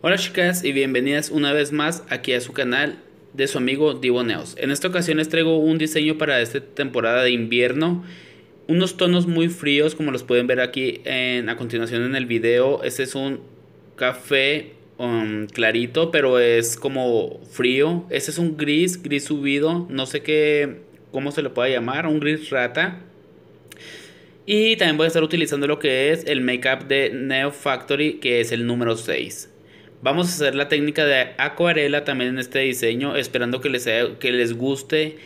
Hola chicas y bienvenidas una vez más aquí a su canal de su amigo Neos En esta ocasión les traigo un diseño para esta temporada de invierno unos tonos muy fríos como los pueden ver aquí en, a continuación en el video. Este es un café Um, clarito, pero es como frío. Ese es un gris, gris subido, no sé qué, cómo se le puede llamar, un gris rata. Y también voy a estar utilizando lo que es el make-up de Neo Factory, que es el número 6. Vamos a hacer la técnica de acuarela también en este diseño, esperando que les, que les guste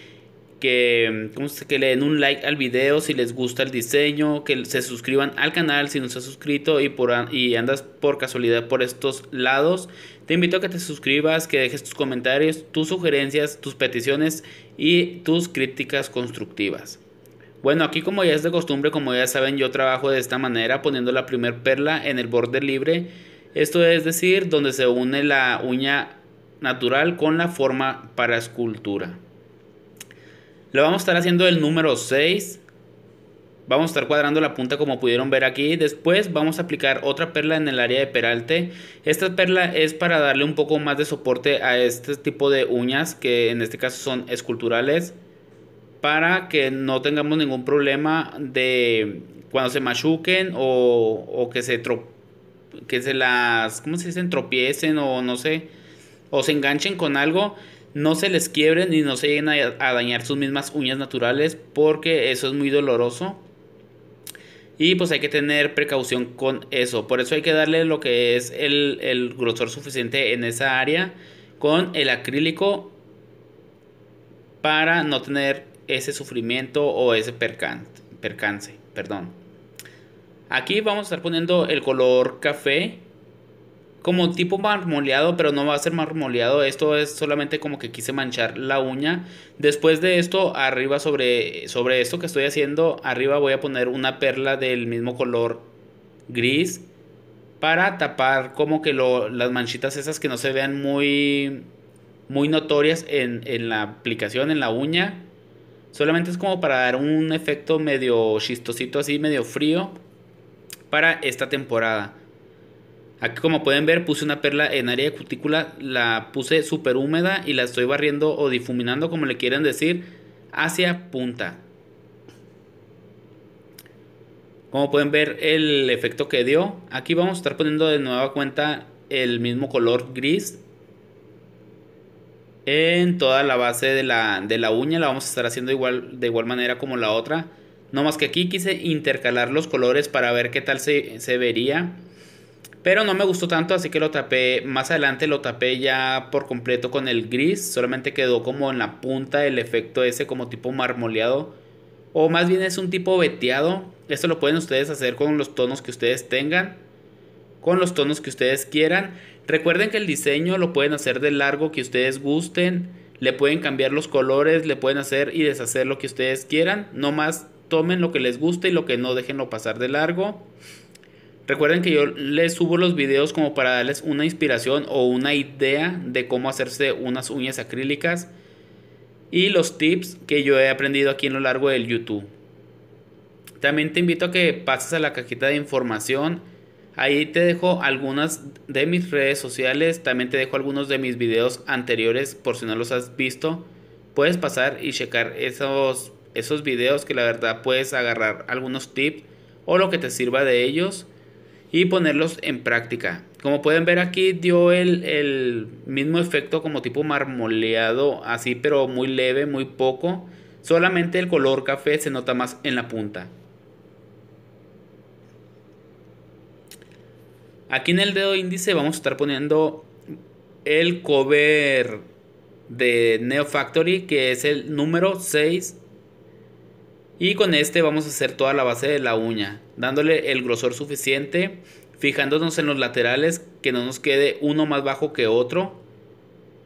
que, que le den un like al video si les gusta el diseño, que se suscriban al canal si no se ha suscrito y, por, y andas por casualidad por estos lados. Te invito a que te suscribas, que dejes tus comentarios, tus sugerencias, tus peticiones y tus críticas constructivas. Bueno, aquí como ya es de costumbre, como ya saben, yo trabajo de esta manera poniendo la primer perla en el borde libre. Esto es decir, donde se une la uña natural con la forma para escultura. Lo vamos a estar haciendo el número 6. Vamos a estar cuadrando la punta como pudieron ver aquí. Después vamos a aplicar otra perla en el área de peralte. Esta perla es para darle un poco más de soporte a este tipo de uñas que en este caso son esculturales. Para que no tengamos ningún problema de cuando se machuquen o, o que, se que se las, ¿cómo se dicen? Tropiecen o no sé. O se enganchen con algo no se les quiebren ni no se lleguen a, dañar sus mismas uñas naturales porque eso es muy doloroso. Y pues hay que tener precaución con eso. Por eso hay que darle lo que es el, grosor suficiente en esa área con el acrílico para no tener ese sufrimiento o ese percance. percance perdón. Aquí vamos a estar poniendo el color café como tipo marmoleado, pero no va a ser marmoleado. Esto es solamente como que quise manchar la uña. Después de esto, arriba sobre, sobre esto que estoy haciendo, arriba voy a poner una perla del mismo color gris para tapar como que las manchitas esas que no se vean muy, muy notorias en, en la aplicación, en la uña. Solamente es como para dar un efecto medio chistosito así, medio frío para esta temporada. Aquí como pueden ver puse una perla en área de cutícula, la puse súper húmeda y la estoy barriendo o difuminando como le quieran decir hacia punta. Como pueden ver el efecto que dio, aquí vamos a estar poniendo de nueva cuenta el mismo color gris en toda la base de la, de la uña, la vamos a estar haciendo igual, de igual manera como la otra. No más que aquí quise intercalar los colores para ver qué tal se, se vería. Pero no me gustó tanto, así que lo tapé. Más adelante lo tapé ya por completo con el gris. Solamente quedó como en la punta el efecto ese como tipo marmoleado. O más bien es un tipo veteado. Esto lo pueden ustedes hacer con los tonos que ustedes tengan. Con los tonos que ustedes quieran. Recuerden que el diseño lo pueden hacer de largo que ustedes gusten. Le pueden cambiar los colores. Le pueden hacer y deshacer lo que ustedes quieran. No más tomen lo que les guste y lo que no déjenlo pasar de largo. Recuerden que yo les subo los videos como para darles una inspiración o una idea de cómo hacerse unas uñas acrílicas y los tips que yo he aprendido aquí en lo largo del YouTube. También te invito a que pases a la cajita de información. Ahí te dejo algunas de mis redes sociales. También te dejo algunos de mis videos anteriores por si no los has visto. Puedes pasar y checar esos, esos videos que la verdad puedes agarrar algunos tips o lo que te sirva de ellos y ponerlos en práctica. Como pueden ver aquí dio el, mismo efecto como tipo marmoleado así pero muy leve, muy poco. Solamente el color café se nota más en la punta. Aquí en el dedo índice vamos a estar poniendo el cover de Neo Factory que es el número 6 y con este vamos a hacer toda la base de la uña, dándole el grosor suficiente, fijándonos en los laterales, que no nos quede uno más bajo que otro.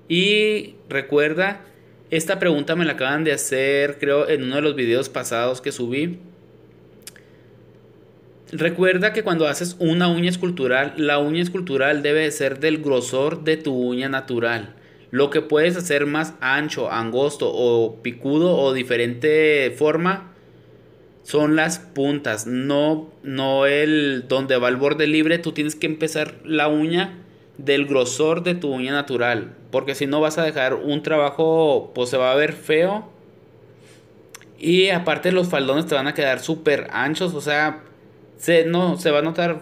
Y recuerda, esta pregunta me la acaban de hacer, creo, en uno de los videos pasados que subí. Recuerda que cuando haces una uña escultural, la uña escultural debe ser del grosor de tu uña natural. Lo que puedes hacer más ancho, angosto o picudo o diferente forma, son las puntas, no, no el donde va el borde libre, tú tienes que empezar la uña del grosor de tu uña natural, porque si no vas a dejar un trabajo, pues se va a ver feo. Y aparte los faldones te van a quedar súper anchos, o sea, se, no, se va a notar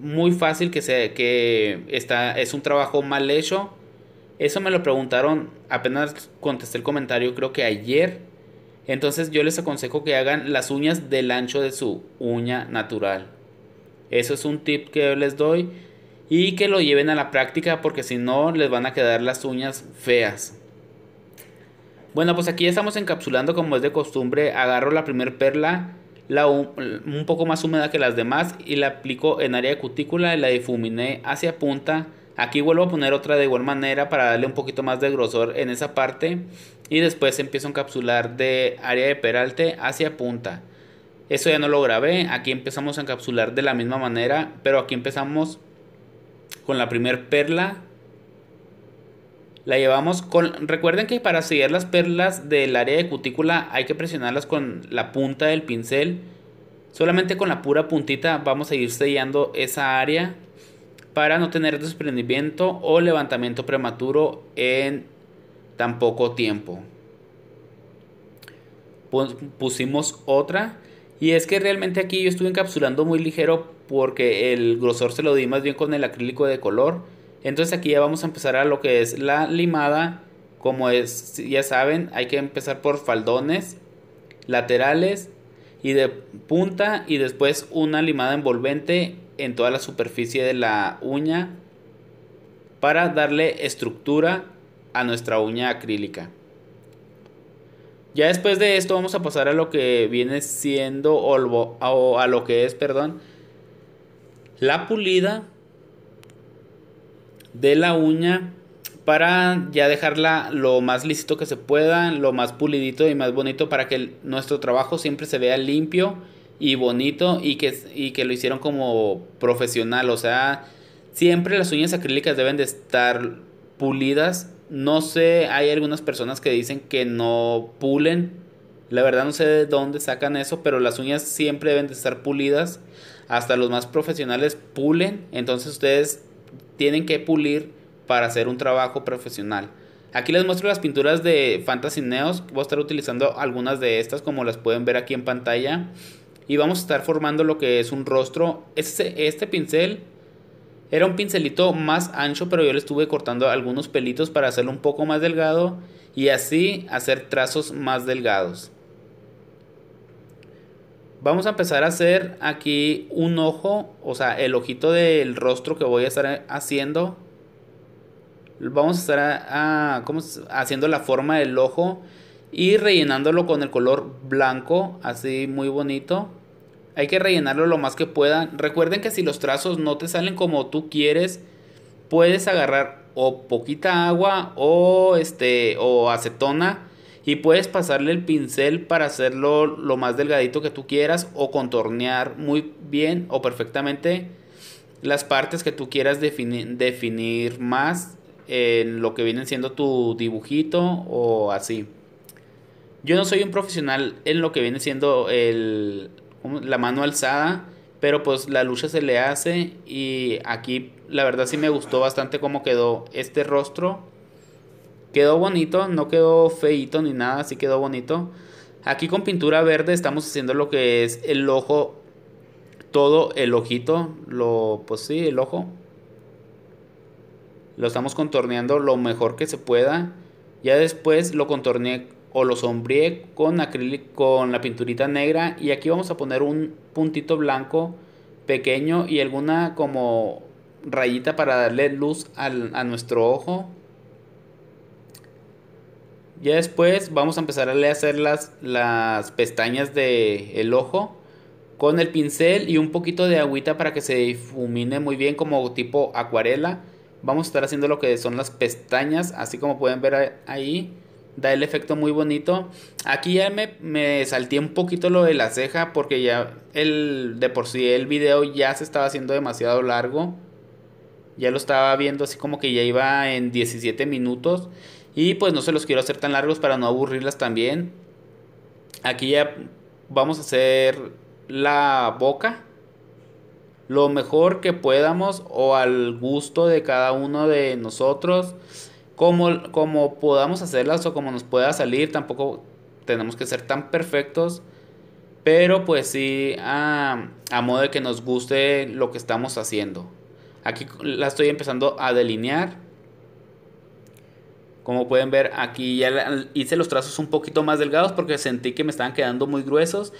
muy fácil que, se, que está, es un trabajo mal hecho. Eso me lo preguntaron, apenas contesté el comentario, creo que ayer entonces yo les aconsejo que hagan las uñas del ancho de su uña natural. Eso es un tip que les doy y que lo lleven a la práctica porque si no les van a quedar las uñas feas. Bueno, pues aquí ya estamos encapsulando como es de costumbre. Agarro la primer perla, la un poco más húmeda que las demás y la aplico en área de cutícula y la difuminé hacia punta Aquí vuelvo a poner otra de igual manera para darle un poquito más de grosor en esa parte. Y después empiezo a encapsular de área de peralte hacia punta. Eso ya no lo grabé. Aquí empezamos a encapsular de la misma manera. Pero aquí empezamos con la primer perla. La llevamos con... Recuerden que para sellar las perlas del área de cutícula hay que presionarlas con la punta del pincel. Solamente con la pura puntita vamos a ir sellando esa área para no tener desprendimiento o levantamiento prematuro en tan poco tiempo. Pusimos otra y es que realmente aquí yo estuve encapsulando muy ligero porque el grosor se lo di más bien con el acrílico de color. Entonces aquí ya vamos a empezar a lo que es la limada. Como es, ya saben, hay que empezar por faldones laterales y de punta y después una limada envolvente en toda la superficie de la uña para darle estructura a nuestra uña acrílica. Ya después de esto vamos a pasar a lo que viene siendo o a lo que es, perdón, la pulida de la uña para ya dejarla lo más lícito que se pueda, lo más pulidito y más bonito para que nuestro trabajo siempre se vea limpio y bonito y que, y que lo hicieron como profesional. O sea, siempre las uñas acrílicas deben de estar pulidas. No sé, hay algunas personas que dicen que no pulen. La verdad no sé de dónde sacan eso, pero las uñas siempre deben de estar pulidas. Hasta los más profesionales pulen. Entonces ustedes tienen que pulir para hacer un trabajo profesional. Aquí les muestro las pinturas de Fantasy Neos. Voy a estar utilizando algunas de estas como las pueden ver aquí en pantalla. Y vamos a estar formando lo que es un rostro. Este, este pincel era un pincelito más ancho, pero yo le estuve cortando algunos pelitos para hacerlo un poco más delgado. Y así hacer trazos más delgados. Vamos a empezar a hacer aquí un ojo, o sea, el ojito del rostro que voy a estar haciendo vamos a estar a, haciendo la forma del ojo y rellenándolo con el color blanco, así muy bonito. Hay que rellenarlo lo más que puedan. Recuerden que si los trazos no te salen como tú quieres, puedes agarrar o poquita agua o este o acetona y puedes pasarle el pincel para hacerlo lo más delgadito que tú quieras o contornear muy bien o perfectamente las partes que tú quieras definir más en lo que viene siendo tu dibujito o así. Yo no soy un profesional en lo que viene siendo la mano alzada, pero pues la lucha se le hace y aquí la verdad sí me gustó bastante cómo quedó este rostro. Quedó bonito, no quedó feito ni nada, si quedó bonito. Aquí con pintura verde estamos haciendo lo que es el ojo, todo el ojito, lo, pues sí, el ojo lo estamos contorneando lo mejor que se pueda. Ya después lo contorneé o lo sombreé con, acrílico, con la pinturita negra y aquí vamos a poner un puntito blanco pequeño y alguna como rayita para darle luz a nuestro ojo. Ya después vamos a empezar a hacer las, las pestañas del el ojo con el pincel y un poquito de agüita para que se difumine muy bien como tipo acuarela vamos a estar haciendo lo que son las pestañas, así como pueden ver ahí, da el efecto muy bonito. Aquí ya me, me salté un poquito lo de la ceja porque ya el, de por sí el video ya se estaba haciendo demasiado largo. Ya lo estaba viendo así como que ya iba en 17 minutos. Y pues no se los quiero hacer tan largos para no aburrirlas también. Aquí ya vamos a hacer la boca lo mejor que podamos o al gusto de cada uno de nosotros, como, como podamos hacerlas o como nos pueda salir, tampoco tenemos que ser tan perfectos, pero pues sí a, a modo de que nos guste lo que estamos haciendo. Aquí la estoy empezando a delinear. Como pueden ver, aquí ya hice los trazos un poquito más delgados porque sentí que me estaban quedando muy gruesos.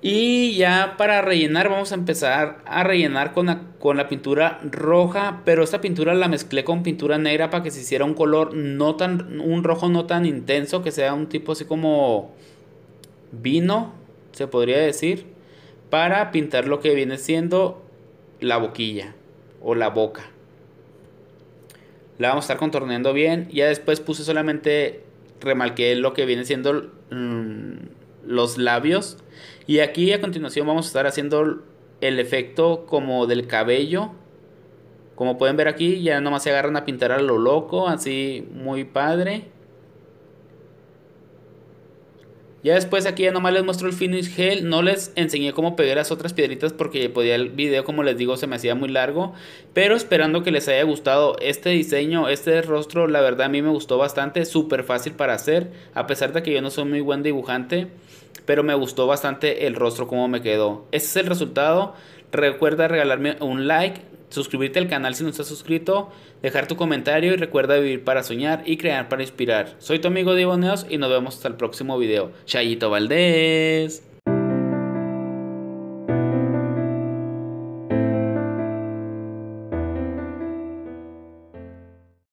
Y ya para rellenar vamos a empezar a rellenar con la, pintura roja, pero esta pintura la mezclé con pintura negra para que se hiciera un color no tan, un rojo no tan intenso, que sea un tipo así como vino, se podría decir, para pintar lo que viene siendo la boquilla o la boca. La vamos a estar contorneando bien, ya después puse solamente, Remalqué lo que viene siendo mm, los labios y aquí a continuación vamos a estar haciendo el efecto como del cabello. Como pueden ver aquí, ya nomás se agarran a pintar a lo loco, así muy padre. Ya después aquí ya nomás les muestro el finish gel. No les enseñé cómo pegar las otras piedritas porque podía el video, como les digo, se me hacía muy largo. Pero esperando que les haya gustado este diseño, este rostro, la verdad a mí me gustó bastante. Súper fácil para hacer, a pesar de que yo no soy muy buen dibujante. Pero me gustó bastante el rostro, como me quedó. ese es el resultado. Recuerda regalarme un like, suscribirte al canal si no estás suscrito, dejar tu comentario y recuerda vivir para soñar y crear para inspirar. Soy tu amigo Diego Neos y nos vemos hasta el próximo video. Chayito Valdés.